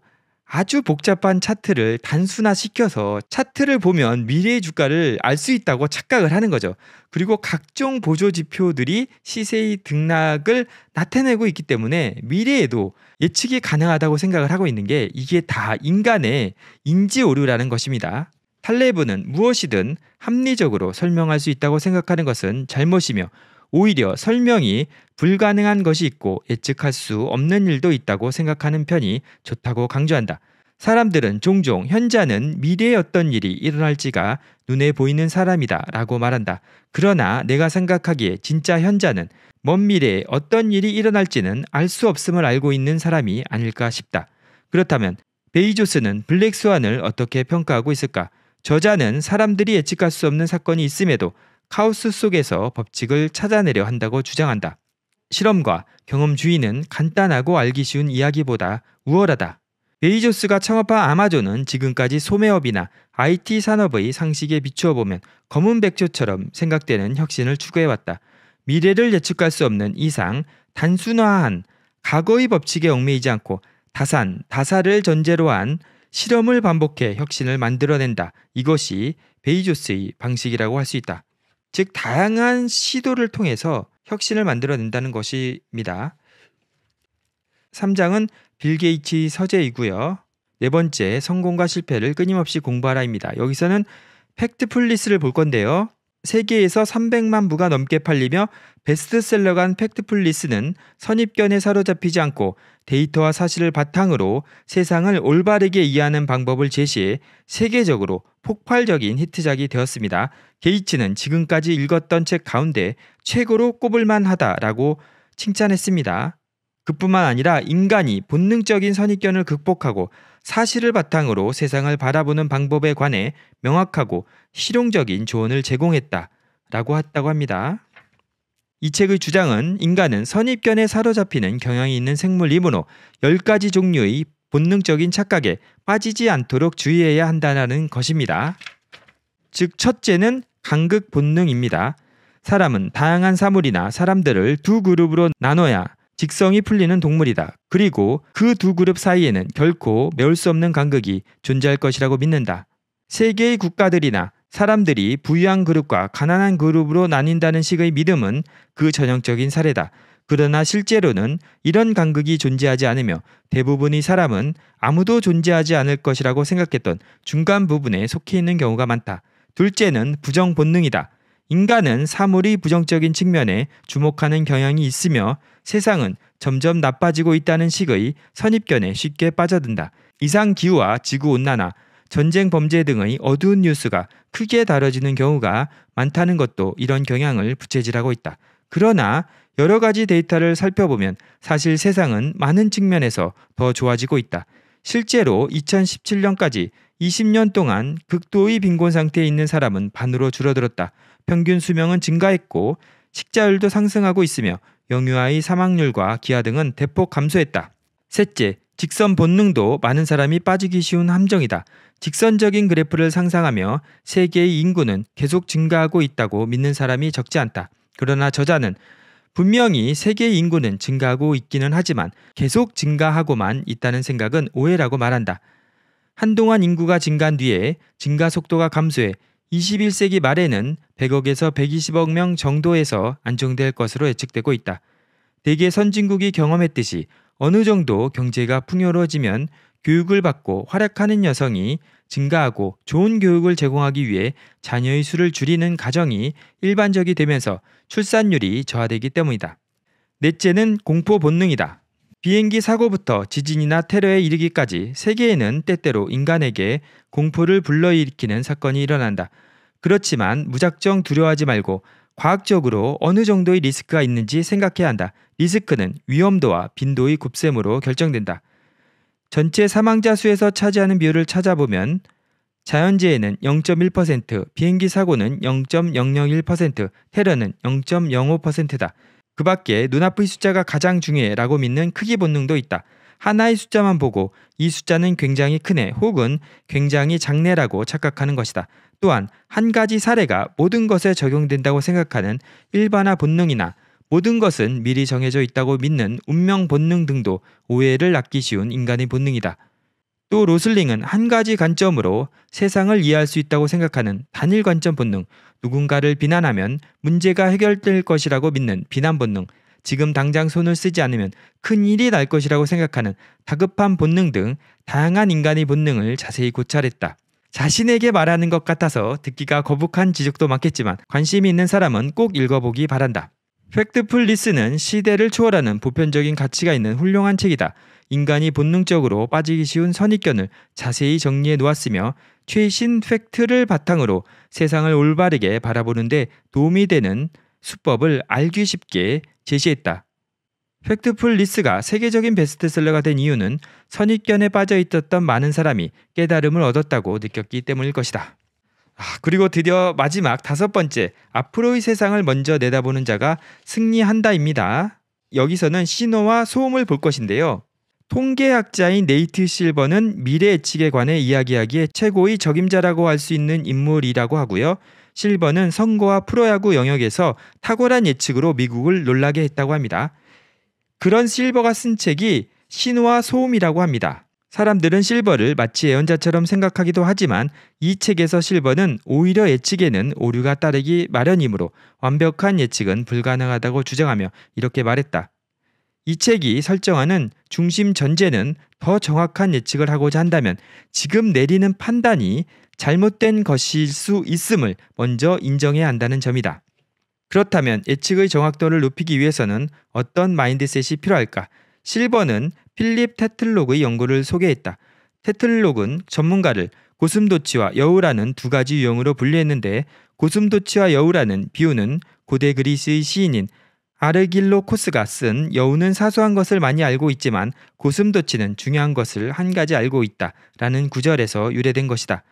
아주 복잡한 차트를 단순화시켜서 차트를 보면 미래의 주가를 알 수 있다고 착각을 하는 거죠. 그리고 각종 보조 지표들이 시세의 등락을 나타내고 있기 때문에 미래에도 예측이 가능하다고 생각을 하고 있는 게 이게 다 인간의 인지 오류라는 것입니다. 탈레브는 무엇이든 합리적으로 설명할 수 있다고 생각하는 것은 잘못이며 오히려 설명이 불가능한 것이 있고 예측할 수 없는 일도 있다고 생각하는 편이 좋다고 강조한다. 사람들은 종종 현자는미래에 어떤 일이 일어날지가 눈에 보이는 사람이다 라고 말한다. 그러나 내가 생각하기에 진짜 현자는 먼 미래에 어떤 일이 일어날지는 알 수 없음을 알고 있는 사람이 아닐까 싶다. 그렇다면 베이조스는 블랙스완을 어떻게 평가하고 있을까? 저자는 사람들이 예측할 수 없는 사건이 있음에도 카오스 속에서 법칙을 찾아내려 한다고 주장한다. 실험과 경험주의는 간단하고 알기 쉬운 이야기보다 우월하다. 베이조스가 창업한 아마존은 지금까지 소매업이나 IT 산업의 상식에 비추어 보면 검은 백조처럼 생각되는 혁신을 추구해왔다. 미래를 예측할 수 없는 이상 단순화한 과거의 법칙에 얽매이지 않고 다산, 다사를 전제로 한 실험을 반복해 혁신을 만들어낸다. 이것이 베이조스의 방식이라고 할 수 있다. 즉 다양한 시도를 통해서 혁신을 만들어낸다는 것입니다. 3장은 빌 게이츠 서재이고요. 네 번째 성공과 실패를 끊임없이 공부하라입니다. 여기서는 팩트 플리스를 볼 건데요. 세계에서 300만 부가 넘게 팔리며 베스트셀러 간 팩트풀리스는 선입견에 사로잡히지 않고 데이터와 사실을 바탕으로 세상을 올바르게 이해하는 방법을 제시해 세계적으로 폭발적인 히트작이 되었습니다. 게이츠는 지금까지 읽었던 책 가운데 최고로 꼽을만 하다라고 칭찬했습니다. 그뿐만 아니라 인간이 본능적인 선입견을 극복하고 사실을 바탕으로 세상을 바라보는 방법에 관해 명확하고 실용적인 조언을 제공했다라고 했다고 합니다. 이 책의 주장은 인간은 선입견에 사로잡히는 경향이 있는 생물이므로 10가지 종류의 본능적인 착각에 빠지지 않도록 주의해야 한다는 것입니다. 즉, 첫째는 강극 본능입니다. 사람은 다양한 사물이나 사람들을 두 그룹으로 나눠야 직성이 풀리는 동물이다. 그리고 그 두 그룹 사이에는 결코 메울 수 없는 간극이 존재할 것이라고 믿는다. 세계의 국가들이나 사람들이 부유한 그룹과 가난한 그룹으로 나뉜다는 식의 믿음은 그 전형적인 사례다. 그러나 실제로는 이런 간극이 존재하지 않으며 대부분의 사람은 아무도 존재하지 않을 것이라고 생각했던 중간 부분에 속해 있는 경우가 많다. 둘째는 부정 본능이다. 인간은 사물이 부정적인 측면에 주목하는 경향이 있으며 세상은 점점 나빠지고 있다는 식의 선입견에 쉽게 빠져든다. 이상 기후와 지구 온난화, 전쟁 범죄 등의 어두운 뉴스가 크게 다뤄지는 경우가 많다는 것도 이런 경향을 부채질하고 있다. 그러나 여러 가지 데이터를 살펴보면 사실 세상은 많은 측면에서 더 좋아지고 있다. 실제로 2017년까지 20년 동안 극도의 빈곤 상태에 있는 사람은 반으로 줄어들었다. 평균 수명은 증가했고 식자율도 상승하고 있으며 영유아의 사망률과 기아 등은 대폭 감소했다. 셋째, 직선 본능도 많은 사람이 빠지기 쉬운 함정이다. 직선적인 그래프를 상상하며 세계의 인구는 계속 증가하고 있다고 믿는 사람이 적지 않다. 그러나 저자는 분명히 세계의 인구는 증가하고 있기는 하지만 계속 증가하고만 있다는 생각은 오해라고 말한다. 한동안 인구가 증가한 뒤에 증가 속도가 감소해 21세기 말에는 100억에서 120억 명 정도에서 안정될 것으로 예측되고 있다. 대개 선진국이 경험했듯이 어느 정도 경제가 풍요로워지면 교육을 받고 활약하는 여성이 증가하고 좋은 교육을 제공하기 위해 자녀의 수를 줄이는 가정이 일반적이 되면서 출산율이 저하되기 때문이다. 넷째는 공포 본능이다. 비행기 사고부터 지진이나 테러에 이르기까지 세계에는 때때로 인간에게 공포를 불러일으키는 사건이 일어난다. 그렇지만 무작정 두려워하지 말고 과학적으로 어느 정도의 리스크가 있는지 생각해야 한다. 리스크는 위험도와 빈도의 곱셈으로 결정된다. 전체 사망자 수에서 차지하는 비율을 찾아보면 자연재해는 0.1%, 비행기 사고는 0.001%, 테러는 0.05%다. 그 밖에 눈앞의 숫자가 가장 중요해라고 믿는 크기 본능도 있다. 하나의 숫자만 보고 이 숫자는 굉장히 크네 혹은 굉장히 작네라고 착각하는 것이다. 또한 한 가지 사례가 모든 것에 적용된다고 생각하는 일반화 본능이나 모든 것은 미리 정해져 있다고 믿는 운명 본능 등도 오해를 낳기 쉬운 인간의 본능이다. 또 로슬링은 한 가지 관점으로 세상을 이해할 수 있다고 생각하는 단일 관점 본능, 누군가를 비난하면 문제가 해결될 것이라고 믿는 비난 본능, 지금 당장 손을 쓰지 않으면 큰 일이 날 것이라고 생각하는 다급한 본능 등 다양한 인간의 본능을 자세히 고찰했다. 자신에게 말하는 것 같아서 듣기가 거북한 지적도 많겠지만 관심이 있는 사람은 꼭 읽어보기 바란다. 팩트풀리스는 시대를 초월하는 보편적인 가치가 있는 훌륭한 책이다. 인간이 본능적으로 빠지기 쉬운 선입견을 자세히 정리해 놓았으며 최신 팩트를 바탕으로 세상을 올바르게 바라보는데 도움이 되는 수법을 알기 쉽게 제시했다. 팩트풀 리스가 세계적인 베스트셀러가 된 이유는 선입견에 빠져 있었던 많은 사람이 깨달음을 얻었다고 느꼈기 때문일 것이다. 아, 그리고 드디어 마지막 다섯 번째, 앞으로의 세상을 먼저 내다보는 자가 승리한다입니다. 여기서는 신호와 소음을 볼 것인데요. 통계학자인 네이트 실버는 미래 예측에 관해 이야기하기에 최고의 적임자라고 할 수 있는 인물이라고 하고요. 실버는 선거와 프로야구 영역에서 탁월한 예측으로 미국을 놀라게 했다고 합니다. 그런 실버가 쓴 책이 신화 소음이라고 합니다. 사람들은 실버를 마치 예언자처럼 생각하기도 하지만 이 책에서 실버는 오히려 예측에는 오류가 따르기 마련이므로 완벽한 예측은 불가능하다고 주장하며 이렇게 말했다. 이 책이 설정하는 중심 전제는 더 정확한 예측을 하고자 한다면 지금 내리는 판단이 잘못된 것일 수 있음을 먼저 인정해야 한다는 점이다. 그렇다면 예측의 정확도를 높이기 위해서는 어떤 마인드셋이 필요할까? 실버는 필립 테틀록의 연구를 소개했다. 테틀록은 전문가를 고슴도치와 여우라는 두 가지 유형으로 분류했는데 고슴도치와 여우라는 비유는 고대 그리스의 시인인 아르길로 코스가 쓴 여우는 사소한 것을 많이 알고 있지만 고슴도치는 중요한 것을 한 가지 알고 있다 라는 구절에서 유래된 것이다.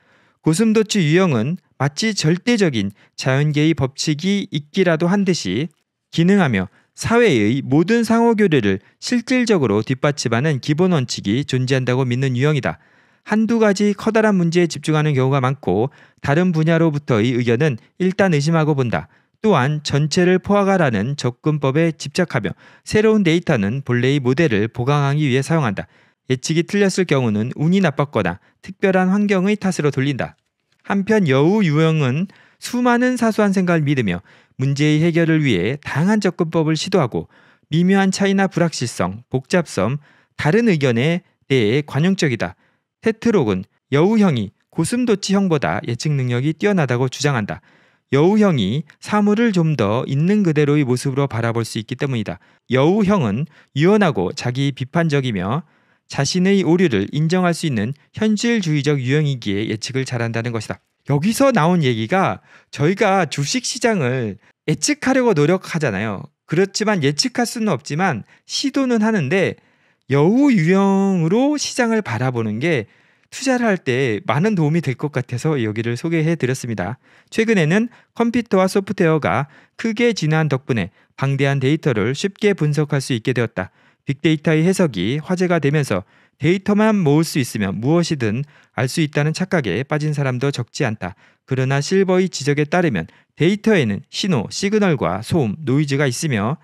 고슴도치 유형은 마치 절대적인 자연계의 법칙이 있기라도 한 듯이 기능하며 사회의 모든 상호교류를 실질적으로 뒷받침하는 기본 원칙이 존재한다고 믿는 유형이다. 한두 가지 커다란 문제에 집중하는 경우가 많고 다른 분야로부터의 의견은 일단 의심하고 본다. 또한 전체를 포화가라는 접근법에 집착하며 새로운 데이터는 본래의 모델을 보강하기 위해 사용한다. 예측이 틀렸을 경우는 운이 나빴거나 특별한 환경의 탓으로 돌린다. 한편 여우 유형은 수많은 사소한 생각을 믿으며 문제의 해결을 위해 다양한 접근법을 시도하고 미묘한 차이나 불확실성, 복잡성, 다른 의견에 대해 관용적이다. 테트록은 여우형이 고슴도치형보다 예측 능력이 뛰어나다고 주장한다. 여우형이 사물을 좀 더 있는 그대로의 모습으로 바라볼 수 있기 때문이다. 여우형은 유연하고 자기 비판적이며 자신의 오류를 인정할 수 있는 현실주의적 유형이기에 예측을 잘한다는 것이다. 여기서 나온 얘기가 저희가 주식 시장을 예측하려고 노력하잖아요. 그렇지만 예측할 수는 없지만 시도는 하는데 여우 유형으로 시장을 바라보는 게 투자를 할 때 많은 도움이 될 것 같아서 여기를 소개해 드렸습니다. 최근에는 컴퓨터와 소프트웨어가 크게 진화한 덕분에 방대한 데이터를 쉽게 분석할 수 있게 되었다. 빅데이터의 해석이 화제가 되면서 데이터만 모을 수 있으면 무엇이든 알 수 있다는 착각에 빠진 사람도 적지 않다. 그러나 실버의 지적에 따르면 데이터에는 신호, 시그널과 소음, 노이즈가 있으며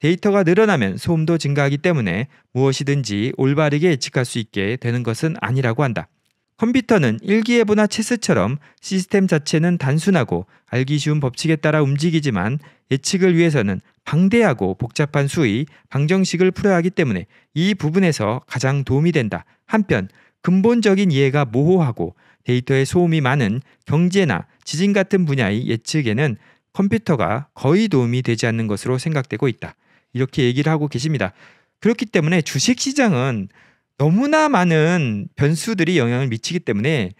데이터가 늘어나면 소음도 증가하기 때문에 무엇이든지 올바르게 예측할 수 있게 되는 것은 아니라고 한다. 컴퓨터는 일기예보나 체스처럼 시스템 자체는 단순하고 알기 쉬운 법칙에 따라 움직이지만 예측을 위해서는 방대하고 복잡한 수의 방정식을 풀어야 하기 때문에 이 부분에서 가장 도움이 된다. 한편 근본적인 이해가 모호하고 데이터의 소음이 많은 경제나 지진 같은 분야의 예측에는 컴퓨터가 거의 도움이 되지 않는 것으로 생각되고 있다. 이렇게 얘기를 하고 계십니다. 그렇기 때문에 주식 시장은 너무나 많은 변수들이 영향을 미치기 때문에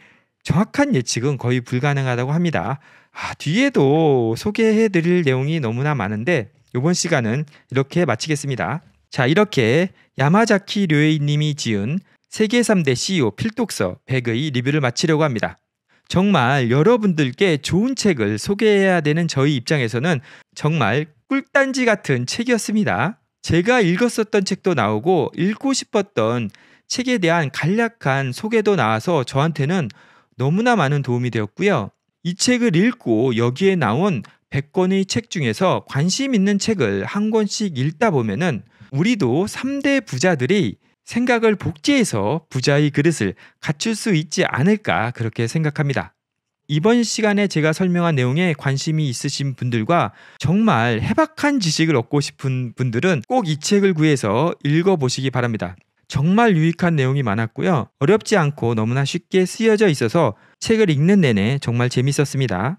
정확한 예측은 거의 불가능하다고 합니다. 아, 뒤에도 소개해 드릴 내용이 너무나 많은데 이번 시간은 이렇게 마치겠습니다. 자, 이렇게 야마자키 료에이 님이 지은 세계 3대 CEO 필독서 100의 리뷰를 마치려고 합니다. 정말 여러분들께 좋은 책을 소개해야 되는 저희 입장에서는 정말 꿀단지 같은 책이었습니다. 제가 읽었었던 책도 나오고 읽고 싶었던 책에 대한 간략한 소개도 나와서 저한테는 너무나 많은 도움이 되었고요. 이 책을 읽고 여기에 나온 100권의 책 중에서 관심 있는 책을 한 권씩 읽다 보면은 우리도 3대 부자들이 생각을 복제해서 부자의 그릇을 갖출 수 있지 않을까 그렇게 생각합니다. 이번 시간에 제가 설명한 내용에 관심이 있으신 분들과 정말 해박한 지식을 얻고 싶은 분들은 꼭 이 책을 구해서 읽어보시기 바랍니다. 정말 유익한 내용이 많았고요. 어렵지 않고 너무나 쉽게 쓰여져 있어서 책을 읽는 내내 정말 재밌었습니다.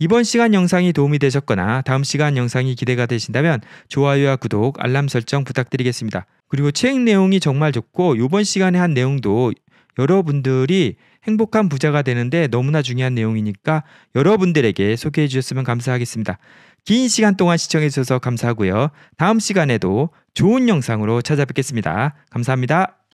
이번 시간 영상이 도움이 되셨거나 다음 시간 영상이 기대가 되신다면 좋아요와 구독, 알람 설정 부탁드리겠습니다. 그리고 책 내용이 정말 좋고 이번 시간에 한 내용도 여러분들이 행복한 부자가 되는데 너무나 중요한 내용이니까 여러분들에게 소개해 주셨으면 감사하겠습니다. 긴 시간 동안 시청해 주셔서 감사하고요. 다음 시간에도 좋은 영상으로 찾아뵙겠습니다. 감사합니다.